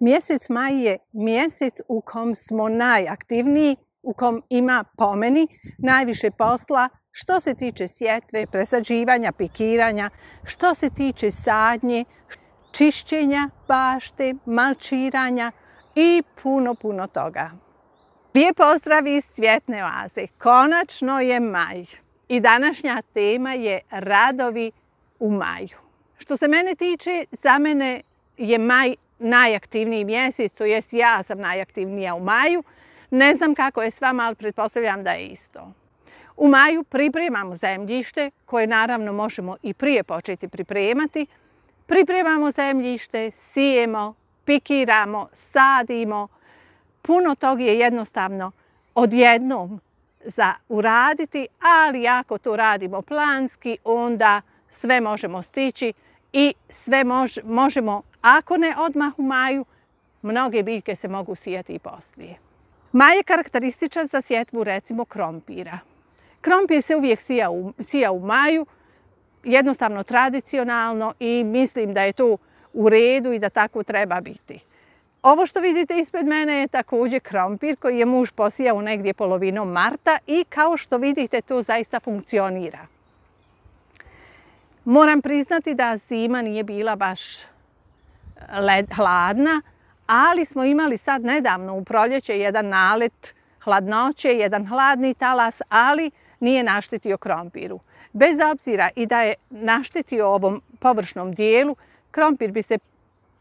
Mjesec maj je mjesec u kom smo najaktivniji, u kom ima pomeni najviše posla što se tiče sjetve, presađivanja, pikiranja, što se tiče sadnje, čišćenja bašte, malčiranja i puno, puno toga. Lijep pozdrav iz Cvjetne oaze. Konačno je maj i današnja tema je radovi u maju. Što se mene tiče, za mene je maj najaktivniji mjesec, to jest ja sam najaktivnija u maju. Ne znam kako je s vama, ali pretpostavljam da je isto. U maju pripremamo zemljište koje naravno možemo i prije početi pripremati. Pripremamo zemljište, sijemo, pikiramo, sadimo. Puno tog je jednostavno odjednom za uraditi, ali ako to radimo planski, onda sve možemo stići i sve možemo ako ne odmah u maju, mnoge biljke se mogu sijati i poslije. Maj je karakterističan za sjetvu recimo krompira. Krompir se uvijek sija u, maju, jednostavno tradicionalno i mislim da je to u redu i da tako treba biti. Ovo što vidite ispred mene je također krompir koji je muž posijao negdje polovinom marta i kao što vidite to zaista funkcionira. Moram priznati da zima nije bila baš hladna, ali smo imali sad nedavno u proljeće jedan nalet hladnoće, jedan hladni talas, ali nije naštetio krompiru. Bez obzira i da je naštetio ovom površnom dijelu, krompir bi se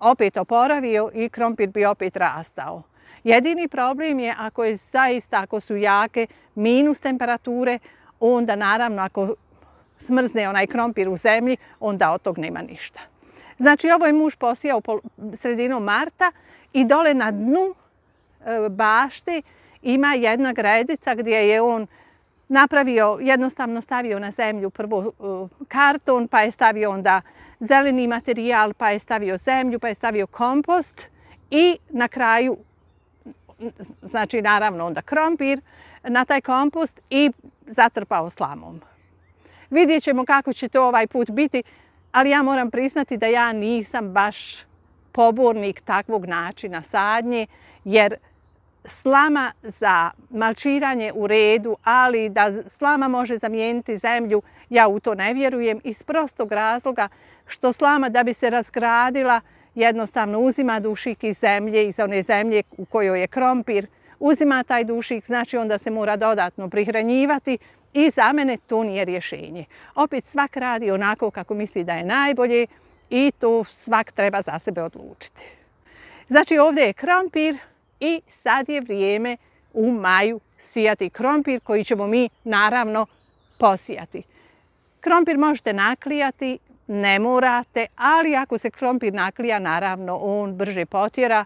opet oporavio i krompir bi opet rastao. Jedini problem je ako je zaista, ako su jake minus temperature, onda naravno ako smrzne onaj krompir u zemlji, onda od tog nema ništa. Znači ovo je muž posijao sredinu marta i dole na dnu e, bašti ima jedna gredica gdje je on napravio, jednostavno stavio na zemlju prvo e, karton, pa je stavio onda zeleni materijal, pa je stavio zemlju, pa je stavio kompost i na kraju, znači naravno onda krompir, na taj kompost i zatrpao slamom. Vidjet ćemo kako će to ovaj put biti ali ja moram priznati da ja nisam baš pobornik takvog načina sadnje, jer slama za malčiranje u redu, ali da slama može zamijeniti zemlju, ja u to ne vjerujem iz prostog razloga što slama da bi se razgradila jednostavno uzima dušik iz zemlje, iz one zemlje u kojoj je krompir, uzima taj dušik, znači onda se mora dodatno prihranjivati, i za mene to nije rješenje. Opet svak radi onako kako misli da je najbolje i to svak treba za sebe odlučiti. Znači ovdje je krompir i sad je vrijeme u maju sijati krompir koji ćemo mi naravno posijati. Krompir možete naklijati, ne morate, ali ako se krompir naklija, naravno on brže potjera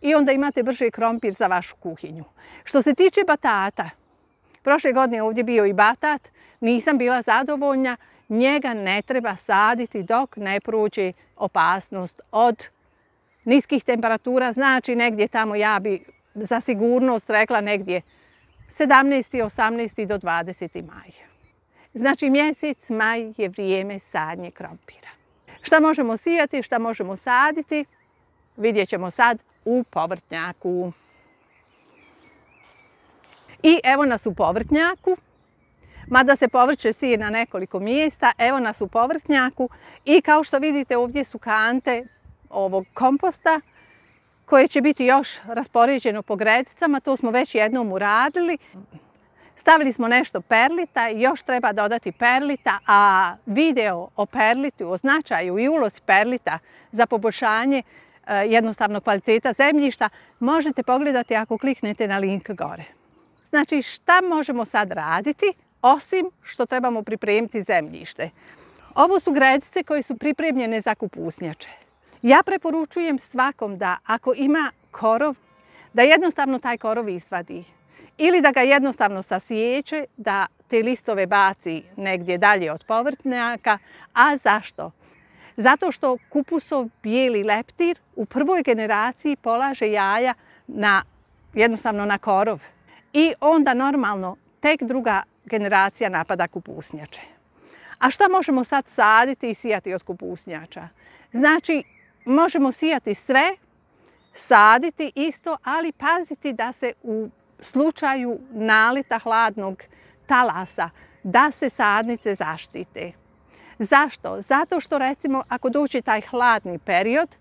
i onda imate brže krompir za vašu kuhinju. Što se tiče batata, Prošle godine ovdje bio i batat, nisam bila zadovoljna, njega ne treba saditi dok ne pruđi opasnost od niskih temperatura, znači negdje tamo ja bi za sigurnost rekla negdje 17. 18. do 20. maja. Znači mjesec maj je vrijeme sadnje krompira. Šta možemo sijati, šta možemo saditi, vidjet ćemo sad u povrtnjaku. I evo nas u povrtnjaku. Mada se povrće sije na nekoliko mjesta, evo nas u povrtnjaku. I kao što vidite ovdje su kante ovog komposta koje će biti još raspoređeno po gredicama. To smo već jednom uradili. Stavili smo nešto perlita, još treba dodati perlita, a video o perlitu, o značaju i ulozi perlita za poboljšanje e, jednostavno kvaliteta zemljišta možete pogledati ako kliknete na link gore. Znači šta možemo sad raditi osim što trebamo pripremiti zemljište. Ovo su gredice koje su pripremljene za kupusnjače. Ja preporučujem svakom da ako ima korov, da jednostavno taj korov isvadi. Ili da ga jednostavno sasijeće, da te listove baci negdje dalje od povrtnjaka. A zašto? Zato što kupusov bijeli leptir u prvoj generaciji polaže jaja na, jednostavno na korov i onda normalno tek druga generacija napada kupusnjače. A šta možemo sad saditi i sijati od kupusnjača? Znači, možemo sijati sve, saditi isto, ali paziti da se u slučaju nalita hladnog talasa, da se sadnice zaštite. Zašto? Zato što recimo ako dođe taj hladni period,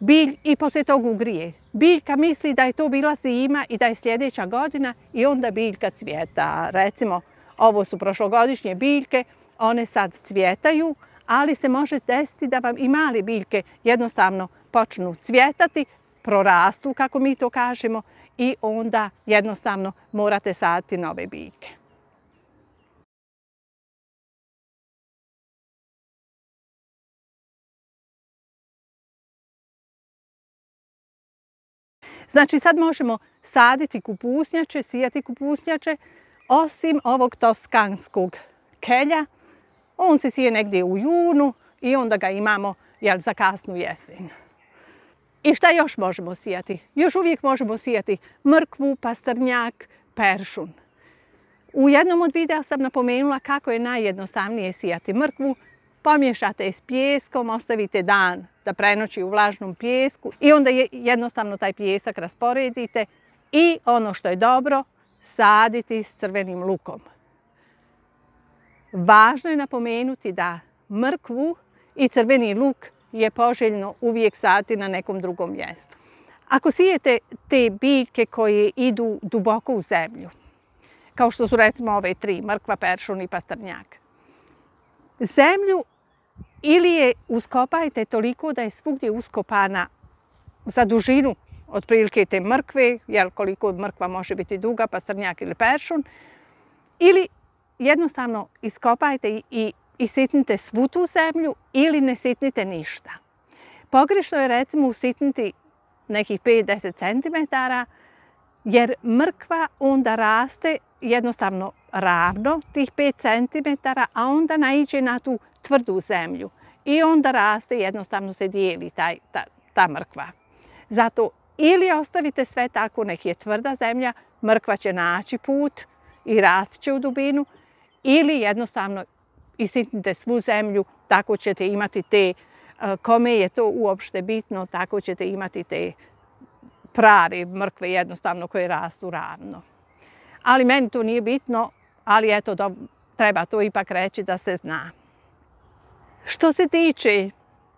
bilj i poslije tog ugrije. Biljka misli da je to bila zima i da je sljedeća godina i onda biljka cvjeta. Recimo, ovo su prošlogodišnje biljke, one sad cvjetaju, ali se može desiti da vam i male biljke jednostavno počnu cvjetati, prorastu, kako mi to kažemo, i onda jednostavno morate saditi nove biljke. Znači sad možemo saditi kupusnjače, sijati kupusnjače, osim ovog toskanskog kelja. On se sije negdje u junu i onda ga imamo jel, za kasnu jesen. I šta još možemo sijati? Još uvijek možemo sijati mrkvu, pastrnjak, peršun. U jednom od videa sam napomenula kako je najjednostavnije sijati mrkvu. Pomješate je s pjeskom, ostavite dan da prenoći u vlažnom pjesku i onda jednostavno taj pijesak rasporedite i ono što je dobro, saditi s crvenim lukom. Važno je napomenuti da mrkvu i crveni luk je poželjno uvijek saditi na nekom drugom mjestu. Ako sijete te biljke koje idu duboko u zemlju, kao što su recimo ove tri, mrkva, peršun i pastrnjak, zemlju ili je uskopajte toliko da je svugdje uskopana za dužinu otprilike te mrkve, jer koliko mrkva može biti duga, pa strnjak ili peršun, ili jednostavno iskopajte i, isitnite svu tu zemlju ili ne sitnite ništa. Pogrešno je recimo usitniti nekih 5-10 cm, jer mrkva onda raste jednostavno ravno tih 5 cm, a onda naiđe na tu tvrdu zemlju i onda raste jednostavno se dijeli taj, ta, ta mrkva. Zato ili ostavite sve tako, nek je tvrda zemlja, mrkva će naći put i rast će u dubinu, ili jednostavno isitnite svu zemlju, tako ćete imati te, e, kome je to uopšte bitno, tako ćete imati te prave mrkve jednostavno koje rastu ravno. Ali meni to nije bitno, ali eto, treba to ipak reći da se zna. Što se tiče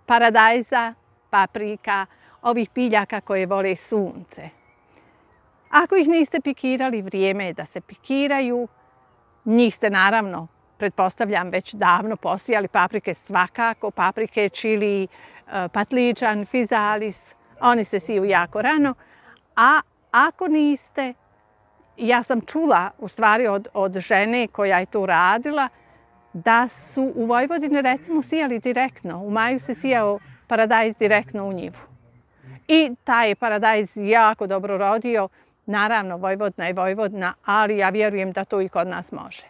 paradajza, paprika, ovih piljaka koje vole sunce. Ako ih niste pikirali, vrijeme je da se pikiraju. Njih ste naravno, pretpostavljam, već davno posijali paprike svakako, paprike, čili, e, patličan, fizalis. Oni se siju jako rano. A ako niste, ja sam čula u stvari od, žene koja je to radila, da su u Vojvodini recimo sijali direktno. U maju se sijao paradajz direktno u njivu. I taj je paradajz jako dobro rodio. Naravno, Vojvodna je Vojvodna, ali ja vjerujem da to i kod nas može.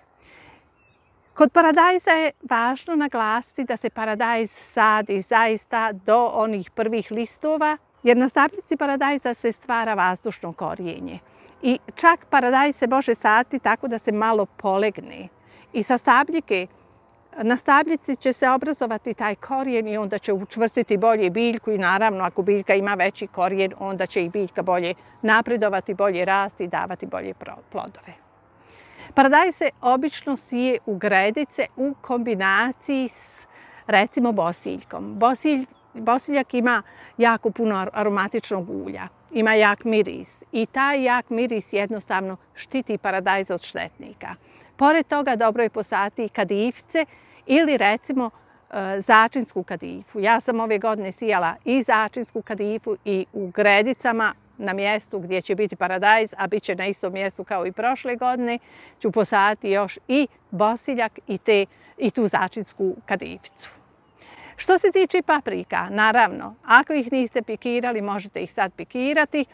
Kod paradajza je važno naglasiti da se paradajz sadi zaista do onih prvih listova, jer na stabljici paradajza se stvara vazdušno korijenje. I čak paradajz se može sati tako da se malo polegne i sa stabljike na stabljici će se obrazovati taj korijen i onda će učvrstiti bolje biljku i naravno ako biljka ima veći korijen onda će i biljka bolje napredovati, bolje rasti i davati bolje plodove. Paradaj se obično sije u gredice u kombinaciji s recimo bosiljkom. Bosilj, bosiljak ima jako puno aromatičnog ulja, ima jak miris i taj jak miris jednostavno štiti paradajz od štetnika. Pored toga dobro je posati i kadivce ili recimo e, začinsku kadifu. Ja sam ove godine sijala i začinsku kadifu i u Gredicama na mjestu gdje će biti paradajz, a bit će na istom mjestu kao i prošle godine, ću posati još i bosiljak i, te, i tu začinsku kadificu. Što se tiče paprika, naravno, ako ih niste pikirali, možete ih sad pikirati.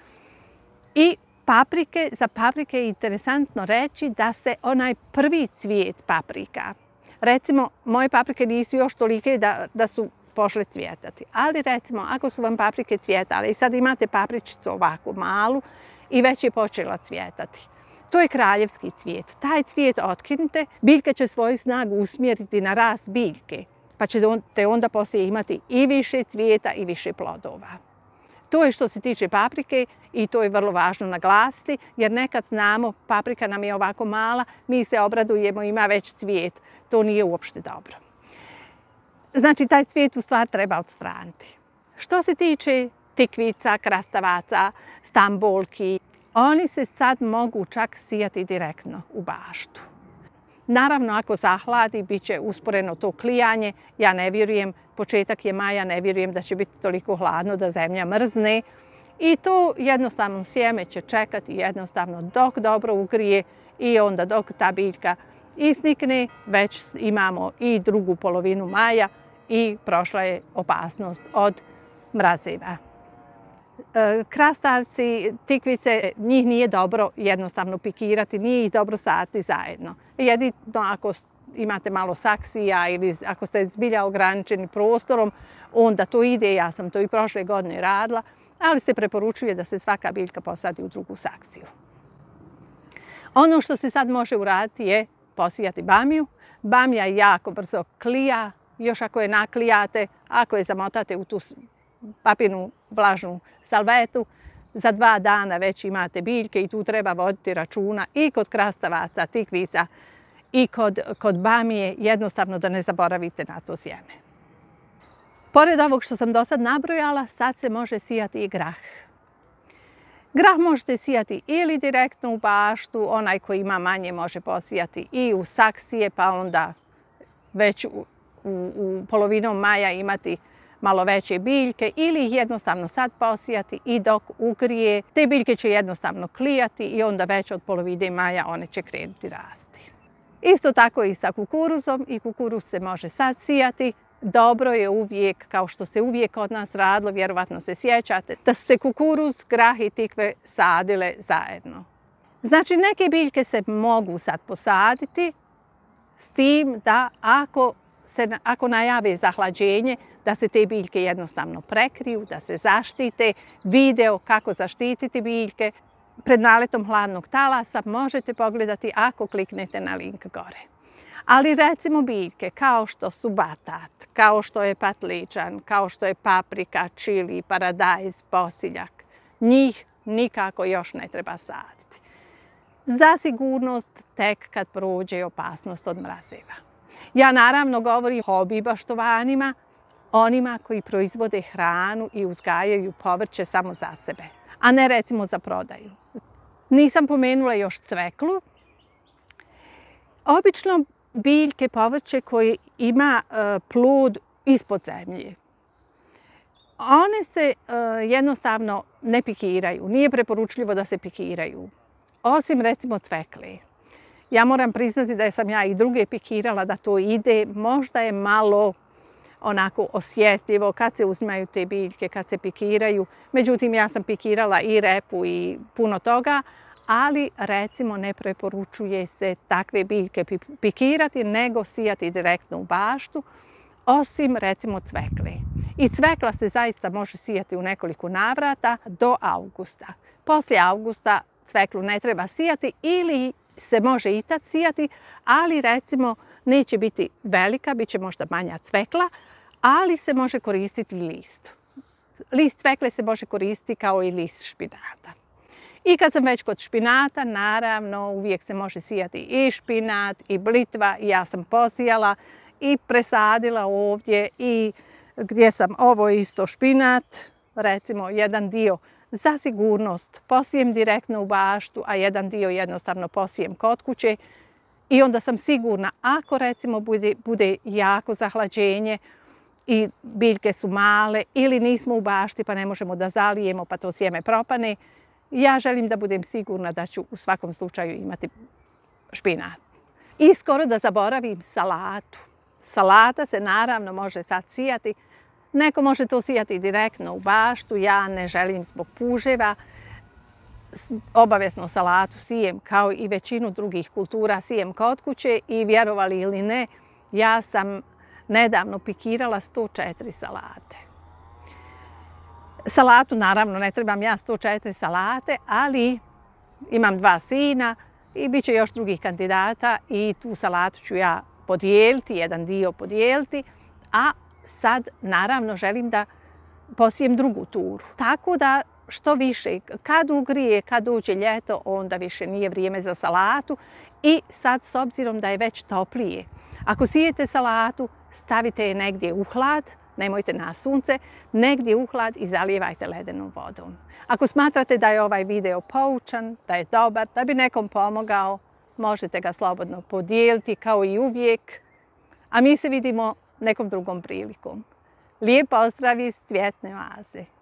I paprike, za paprike je interesantno reći da se onaj prvi cvijet paprika, recimo moje paprike nisu još tolike da, da su pošle cvjetati, ali recimo ako su vam paprike cvjetale i sad imate papričicu ovako malu i već je počela cvjetati, to je kraljevski cvijet. Taj cvijet otkinite, biljka će svoju snagu usmjeriti na rast biljke, pa ćete onda poslije imati i više cvijeta i više plodova. To je što se tiče paprike i to je vrlo važno naglasiti jer nekad znamo paprika nam je ovako mala, mi se obradujemo, ima već cvijet. To nije uopšte dobro. Znači taj cvijet u stvar treba odstraniti. Što se tiče tikvica, krastavaca, stambolki, oni se sad mogu čak sijati direktno u baštu. Naravno, ako zahladi, bit će usporeno to klijanje. Ja ne vjerujem, početak je maja, ne vjerujem da će biti toliko hladno da zemlja mrzne. I to jednostavno sjeme će čekati jednostavno dok dobro ugrije i onda dok ta biljka isnikne, već imamo i drugu polovinu maja i prošla je opasnost od mrazeva. E, krastavci, tikvice, njih nije dobro jednostavno pikirati, nije ih dobro sati zajedno. Jedino ako imate malo saksija ili ako ste zbilja ograničeni prostorom, onda to ide, ja sam to i prošle godine radila, ali se preporučuje da se svaka biljka posadi u drugu saksiju. Ono što se sad može uraditi je posijati bamiju. Bamija jako brzo klija, još ako je naklijate, ako je zamotate u tu papirnu vlažnu salvetu, za dva dana već imate biljke i tu treba voditi računa i kod krastavaca, tikvica i kod, bamije, jednostavno da ne zaboravite na to sjeme. Pored ovog što sam do sad nabrojala, sad se može sijati i grah. Grah možete sijati ili direktno u baštu, onaj koji ima manje može posijati i u saksije, pa onda već u, u polovinom maja imati malo veće biljke ili ih jednostavno sad posijati i dok ugrije. Te biljke će jednostavno klijati i onda već od polovine maja one će krenuti rasti. Isto tako i sa kukuruzom i kukuruz se može sad sijati. Dobro je uvijek, kao što se uvijek od nas radilo, vjerovatno se sjećate, da su se kukuruz, grah i tikve sadile zajedno. Znači neke biljke se mogu sad posaditi s tim da ako ako najave zahlađenje, da se te biljke jednostavno prekriju, da se zaštite, video kako zaštititi biljke. Pred naletom hladnog talasa možete pogledati ako kliknete na link gore. Ali recimo biljke kao što su batat, kao što je patličan, kao što je paprika, čili, paradajz, posiljak, njih nikako još ne treba saditi. Za sigurnost tek kad prođe opasnost od mrazeva. Ja naravno govorim o baštovanima, onima koji proizvode hranu i uzgajaju povrće samo za sebe, a ne recimo za prodaju. Nisam pomenula još cveklu. Obično biljke, povrće koje ima e, plod ispod zemlje. One se e, jednostavno ne pikiraju, nije preporučljivo da se pikiraju, osim recimo cvekle. Ja moram priznati da sam ja i druge pikirala da to ide. Možda je malo onako osjetljivo kad se uzimaju te biljke, kad se pikiraju. Međutim, ja sam pikirala i repu i puno toga, ali recimo ne preporučuje se takve biljke pikirati, nego sijati direktno u baštu, osim recimo cvekle. I cvekla se zaista može sijati u nekoliko navrata do augusta. Poslije augusta cveklu ne treba sijati ili se može i tad sijati, ali recimo neće biti velika, bit će možda manja cvekla, ali se može koristiti list. List cvekle se može koristiti kao i list špinata. I kad sam već kod špinata, naravno uvijek se može sijati i špinat i blitva. I ja sam posijala i presadila ovdje i gdje sam ovo isto špinat. Recimo jedan dio za sigurnost posijem direktno u baštu, a jedan dio jednostavno posijem kod kuće i onda sam sigurna ako recimo bude, bude jako zahlađenje i biljke su male ili nismo u bašti pa ne možemo da zalijemo pa to sjeme propane, ja želim da budem sigurna da ću u svakom slučaju imati špinat. I skoro da zaboravim salatu. Salata se naravno može sad sijati, Neko može to sijati direktno u baštu, ja ne želim zbog puževa. Obavezno salatu sijem kao i većinu drugih kultura sijem kod kuće i vjerovali ili ne, ja sam nedavno pikirala 104 salate. Salatu naravno ne trebam ja 104 salate, ali imam dva sina i bit će još drugih kandidata i tu salatu ću ja podijeliti, jedan dio podijeliti, a sad naravno želim da posijem drugu turu. Tako da što više, kad ugrije, kad uđe ljeto, onda više nije vrijeme za salatu i sad s obzirom da je već toplije. Ako sijete salatu, stavite je negdje u hlad, nemojte na sunce, negdje u hlad i zalijevajte ledenom vodom. Ako smatrate da je ovaj video poučan, da je dobar, da bi nekom pomogao, možete ga slobodno podijeliti kao i uvijek. A mi se vidimo nekom drugom prilikom. Lijep pozdrav iz Cvjetne vaze.